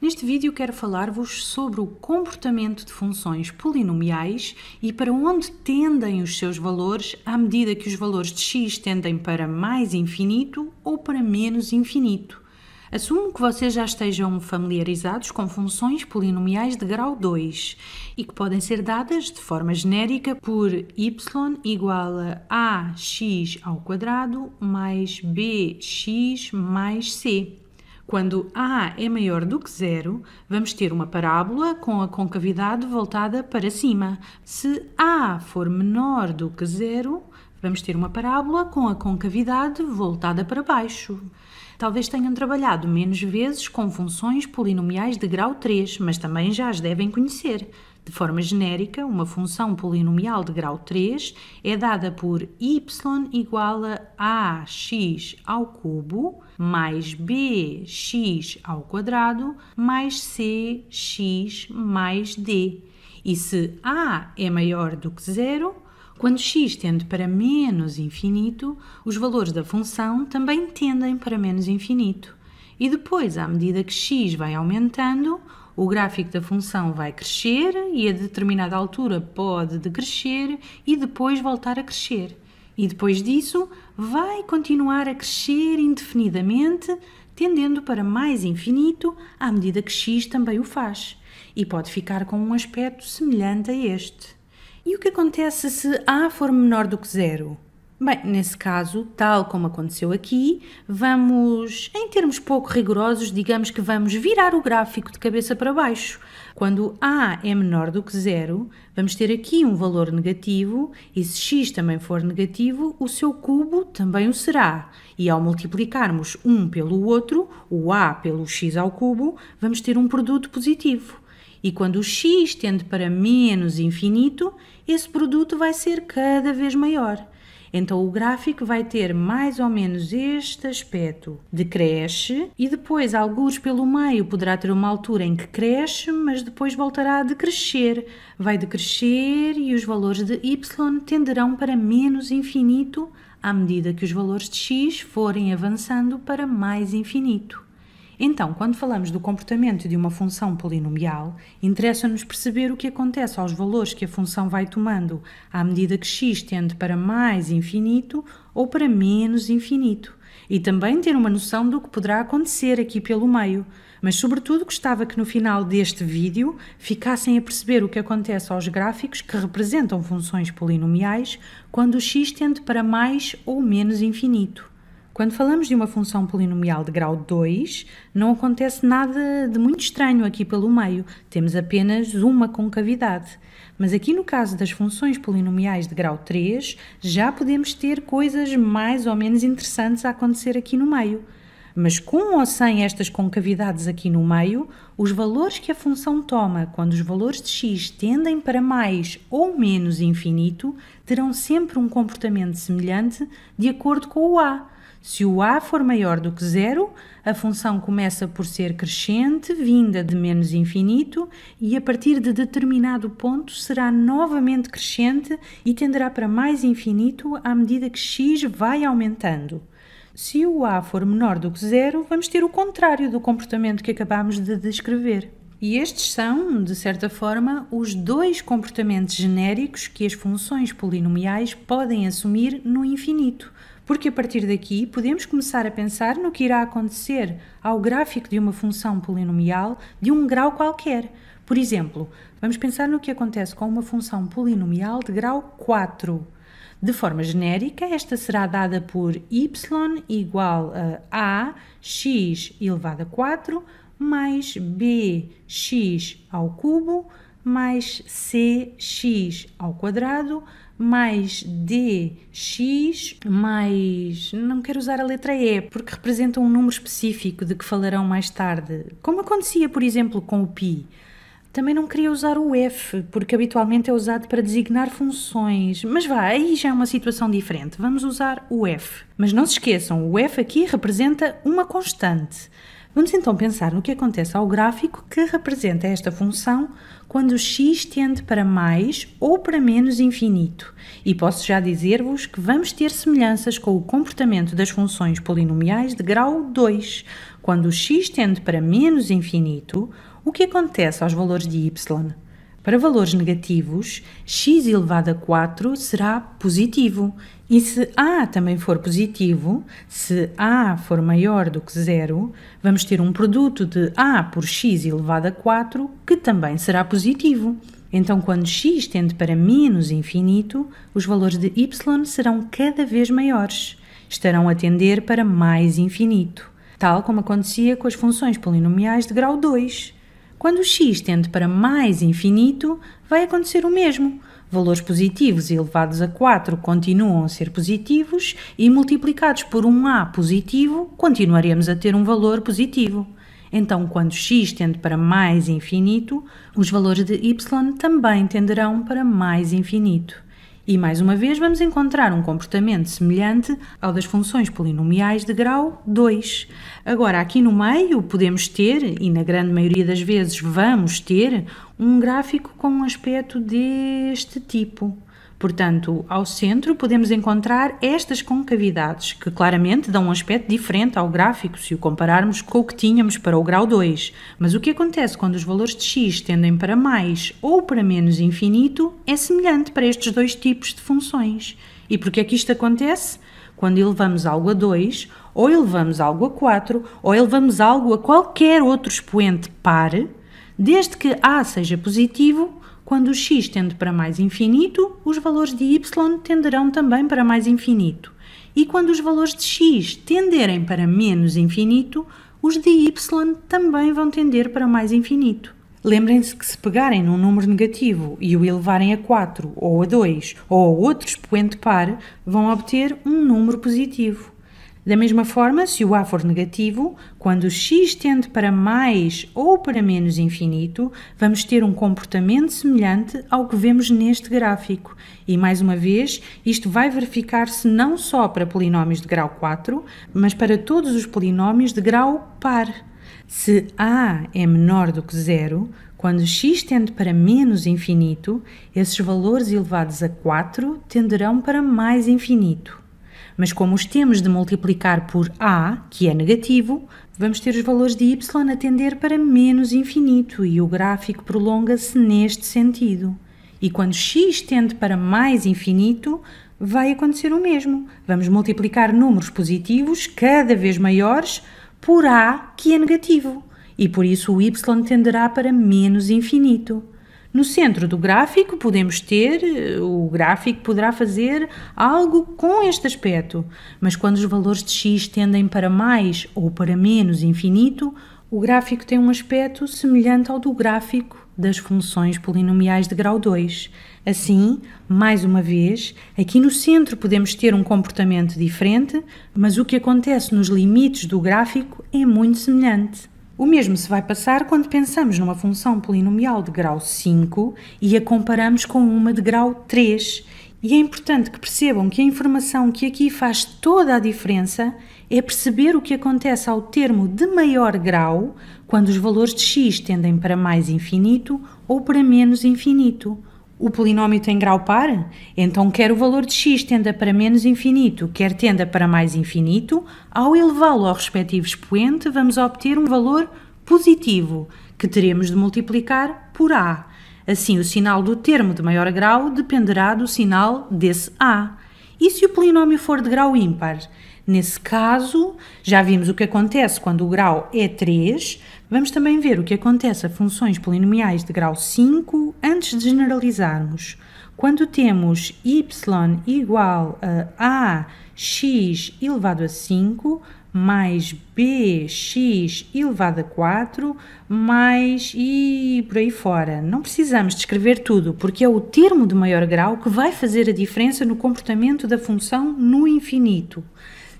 Neste vídeo quero falar-vos sobre o comportamento de funções polinomiais e para onde tendem os seus valores à medida que os valores de x tendem para mais infinito ou para menos infinito. Assumo que vocês já estejam familiarizados com funções polinomiais de grau 2 e que podem ser dadas de forma genérica por y igual a ax ao quadrado mais bx mais c. Quando A é maior do que zero, vamos ter uma parábola com a concavidade voltada para cima. Se A for menor do que zero, vamos ter uma parábola com a concavidade voltada para baixo. Talvez tenham trabalhado menos vezes com funções polinomiais de grau 3, mas também já as devem conhecer. De forma genérica, uma função polinomial de grau 3 é dada por y igual a ax ao cubo mais bx ao quadrado mais cx mais d. E se a é maior do que zero, quando x tende para menos infinito, os valores da função também tendem para menos infinito. E depois, à medida que x vai aumentando, o gráfico da função vai crescer e a determinada altura pode decrescer e depois voltar a crescer. E depois disso, vai continuar a crescer indefinidamente, tendendo para mais infinito à medida que x também o faz. E pode ficar com um aspecto semelhante a este. E o que acontece se A for menor do que zero? Bem, nesse caso, tal como aconteceu aqui, vamos, em termos pouco rigorosos, digamos que vamos virar o gráfico de cabeça para baixo. Quando A é menor do que zero, vamos ter aqui um valor negativo e se x também for negativo, o seu cubo também o será. E ao multiplicarmos um pelo outro, o A pelo x ao cubo, vamos ter um produto positivo. E quando o x tende para menos infinito, esse produto vai ser cada vez maior. Então o gráfico vai ter mais ou menos este aspecto de cresce e depois, alguns pelo meio, poderá ter uma altura em que cresce, mas depois voltará a decrescer. Vai decrescer e os valores de y tenderão para menos infinito à medida que os valores de x forem avançando para mais infinito. Então, quando falamos do comportamento de uma função polinomial, interessa-nos perceber o que acontece aos valores que a função vai tomando à medida que x tende para mais infinito ou para menos infinito, e também ter uma noção do que poderá acontecer aqui pelo meio. Mas, sobretudo, gostava que no final deste vídeo ficassem a perceber o que acontece aos gráficos que representam funções polinomiais quando o x tende para mais ou menos infinito. Quando falamos de uma função polinomial de grau 2, não acontece nada de muito estranho aqui pelo meio, temos apenas uma concavidade. Mas aqui no caso das funções polinomiais de grau 3, já podemos ter coisas mais ou menos interessantes a acontecer aqui no meio. Mas com ou sem estas concavidades aqui no meio, os valores que a função toma quando os valores de x tendem para mais ou menos infinito terão sempre um comportamento semelhante de acordo com o a se o a for maior do que zero, a função começa por ser crescente, vinda de menos infinito, e a partir de determinado ponto será novamente crescente e tenderá para mais infinito à medida que x vai aumentando. Se o a for menor do que zero, vamos ter o contrário do comportamento que acabámos de descrever. E estes são, de certa forma, os dois comportamentos genéricos que as funções polinomiais podem assumir no infinito porque a partir daqui podemos começar a pensar no que irá acontecer ao gráfico de uma função polinomial de um grau qualquer. Por exemplo, vamos pensar no que acontece com uma função polinomial de grau 4. De forma genérica, esta será dada por y igual a, a x elevado a 4 mais bx ao cubo mais cx ao quadrado mais DX mais. Não quero usar a letra E, porque representa um número específico de que falarão mais tarde. Como acontecia, por exemplo, com o pi. Também não queria usar o F, porque habitualmente é usado para designar funções. Mas vá, aí já é uma situação diferente. Vamos usar o F. Mas não se esqueçam, o F aqui representa uma constante. Vamos então pensar no que acontece ao gráfico que representa esta função quando x tende para mais ou para menos infinito. E posso já dizer-vos que vamos ter semelhanças com o comportamento das funções polinomiais de grau 2. Quando x tende para menos infinito, o que acontece aos valores de y? Para valores negativos, x elevado a 4 será positivo. E se A também for positivo, se A for maior do que zero, vamos ter um produto de A por x elevado a 4 que também será positivo. Então, quando x tende para menos infinito, os valores de y serão cada vez maiores. Estarão a tender para mais infinito, tal como acontecia com as funções polinomiais de grau 2. Quando x tende para mais infinito, vai acontecer o mesmo. Valores positivos elevados a 4 continuam a ser positivos e multiplicados por um a positivo, continuaremos a ter um valor positivo. Então, quando x tende para mais infinito, os valores de y também tenderão para mais infinito. E mais uma vez vamos encontrar um comportamento semelhante ao das funções polinomiais de grau 2. Agora, aqui no meio podemos ter, e na grande maioria das vezes vamos ter, um gráfico com um aspecto deste tipo. Portanto, ao centro podemos encontrar estas concavidades, que claramente dão um aspecto diferente ao gráfico se o compararmos com o que tínhamos para o grau 2. Mas o que acontece quando os valores de x tendem para mais ou para menos infinito é semelhante para estes dois tipos de funções. E por que é que isto acontece? Quando elevamos algo a 2, ou elevamos algo a 4, ou elevamos algo a qualquer outro expoente par, desde que A seja positivo, quando x tende para mais infinito, os valores de y tenderão também para mais infinito. E quando os valores de x tenderem para menos infinito, os de y também vão tender para mais infinito. Lembrem-se que se pegarem num número negativo e o elevarem a 4 ou a 2 ou a outro expoente par, vão obter um número positivo. Da mesma forma, se o A for negativo, quando x tende para mais ou para menos infinito, vamos ter um comportamento semelhante ao que vemos neste gráfico. E mais uma vez, isto vai verificar-se não só para polinómios de grau 4, mas para todos os polinómios de grau par. Se A é menor do que zero, quando x tende para menos infinito, esses valores elevados a 4 tenderão para mais infinito. Mas como os temos de multiplicar por A, que é negativo, vamos ter os valores de Y a tender para menos infinito e o gráfico prolonga-se neste sentido. E quando x tende para mais infinito, vai acontecer o mesmo. Vamos multiplicar números positivos cada vez maiores por A, que é negativo. E por isso o y tenderá para menos infinito. No centro do gráfico podemos ter, eh, o gráfico poderá fazer algo com este aspecto, mas quando os valores de x tendem para mais ou para menos infinito, o gráfico tem um aspecto semelhante ao do gráfico das funções polinomiais de grau 2. Assim, mais uma vez, aqui no centro podemos ter um comportamento diferente, mas o que acontece nos limites do gráfico é muito semelhante. O mesmo se vai passar quando pensamos numa função polinomial de grau 5 e a comparamos com uma de grau 3. E é importante que percebam que a informação que aqui faz toda a diferença é perceber o que acontece ao termo de maior grau, quando os valores de x tendem para mais infinito ou para menos infinito o polinómio tem grau par? Então quer o valor de x tenda para menos infinito, quer tenda para mais infinito, ao elevá-lo ao respectivo expoente, vamos obter um valor positivo, que teremos de multiplicar por a. Assim, o sinal do termo de maior grau dependerá do sinal desse a. E se o polinómio for de grau ímpar? Nesse caso, já vimos o que acontece quando o grau é 3, vamos também ver o que acontece a funções polinomiais de grau 5 antes de generalizarmos. Quando temos y igual a ax elevado a 5 mais bx elevado a 4 mais e por aí fora. Não precisamos descrever tudo, porque é o termo de maior grau que vai fazer a diferença no comportamento da função no infinito.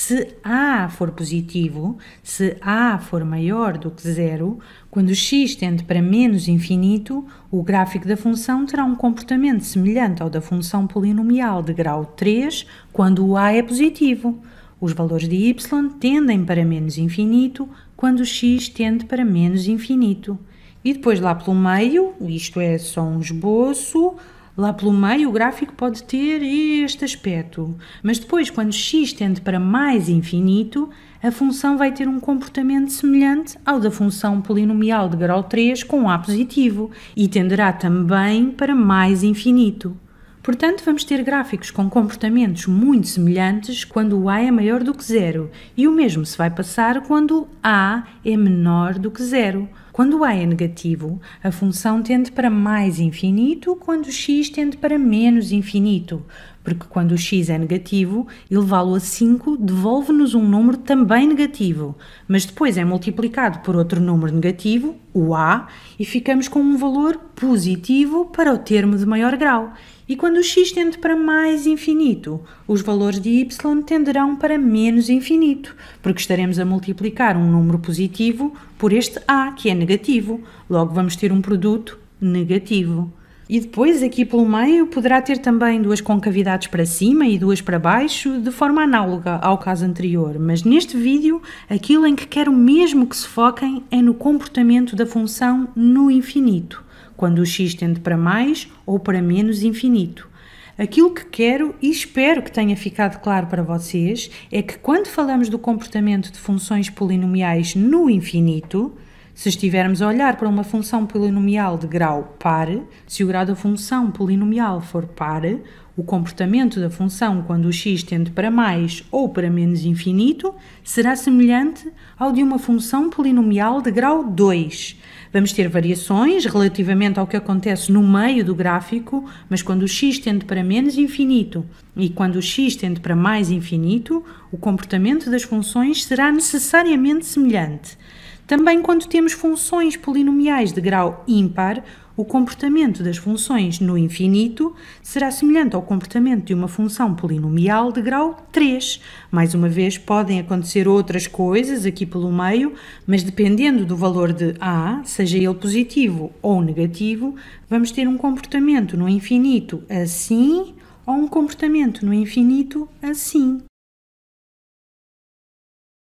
Se A for positivo, se A for maior do que zero, quando x tende para menos infinito, o gráfico da função terá um comportamento semelhante ao da função polinomial de grau 3 quando o A é positivo. Os valores de y tendem para menos infinito quando x tende para menos infinito. E depois lá pelo meio, isto é só um esboço, Lá pelo meio, o gráfico pode ter este aspecto, mas depois, quando x tende para mais infinito, a função vai ter um comportamento semelhante ao da função polinomial de grau 3 com A positivo e tenderá também para mais infinito. Portanto, vamos ter gráficos com comportamentos muito semelhantes quando o a é maior do que zero, e o mesmo se vai passar quando a é menor do que zero. Quando A é negativo, a função tende para mais infinito, quando x tende para menos infinito, porque quando o x é negativo, elevá-lo a 5 devolve-nos um número também negativo, mas depois é multiplicado por outro número negativo, o a, e ficamos com um valor positivo para o termo de maior grau. E quando o x tende para mais infinito, os valores de y tenderão para menos infinito, porque estaremos a multiplicar um número positivo por este a, que é negativo. Logo, vamos ter um produto negativo. E depois, aqui pelo meio, poderá ter também duas concavidades para cima e duas para baixo, de forma análoga ao caso anterior. Mas neste vídeo, aquilo em que quero mesmo que se foquem é no comportamento da função no infinito quando o x tende para mais ou para menos infinito. Aquilo que quero e espero que tenha ficado claro para vocês é que quando falamos do comportamento de funções polinomiais no infinito, se estivermos a olhar para uma função polinomial de grau par, se o grau da função polinomial for par, o comportamento da função quando o x tende para mais ou para menos infinito será semelhante ao de uma função polinomial de grau 2. Vamos ter variações relativamente ao que acontece no meio do gráfico, mas quando o x tende para menos infinito e quando o x tende para mais infinito, o comportamento das funções será necessariamente semelhante. Também quando temos funções polinomiais de grau ímpar, o comportamento das funções no infinito será semelhante ao comportamento de uma função polinomial de grau 3. Mais uma vez, podem acontecer outras coisas aqui pelo meio, mas dependendo do valor de A, seja ele positivo ou negativo, vamos ter um comportamento no infinito assim ou um comportamento no infinito assim.